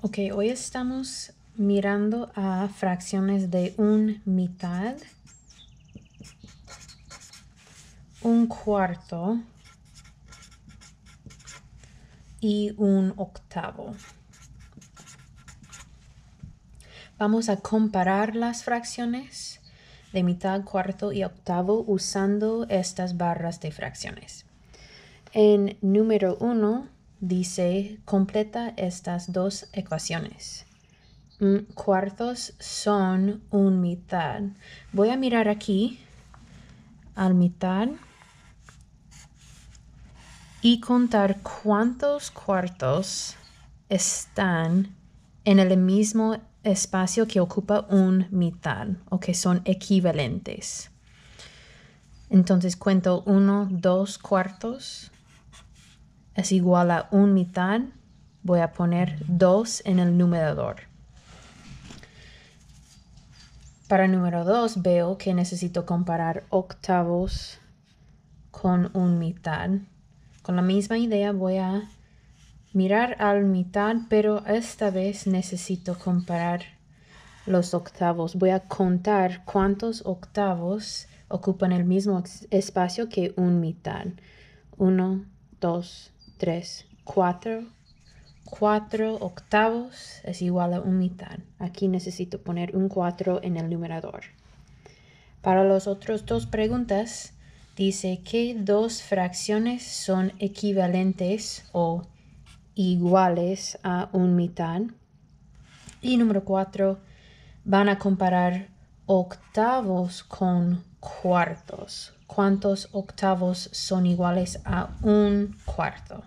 Ok, hoy estamos mirando a fracciones de un mitad, un cuarto y un octavo. Vamos a comparar las fracciones de mitad, cuarto y octavo usando estas barras de fracciones. En número 1 dice completa estas dos ecuaciones. Mm, cuartos son un mitad. Voy a mirar aquí al mitad y contar cuántos cuartos están en el mismo espacio que ocupa un mitad o que son equivalentes. Entonces cuento uno, dos cuartos, es igual a un mitad, voy a poner 2 en el numerador. Para el número 2 veo que necesito comparar octavos con un mitad. Con la misma idea voy a mirar al mitad, pero esta vez necesito comparar los octavos. Voy a contar cuántos octavos ocupan el mismo espacio que un mitad. 1, 2, 3, 4, 4 octavos es igual a un mitad. Aquí necesito poner un 4 en el numerador. Para las otras dos preguntas, dice que dos fracciones son equivalentes o iguales a un mitad. Y número 4, van a comparar octavos con cuartos. ¿Cuántos octavos son iguales a un cuarto?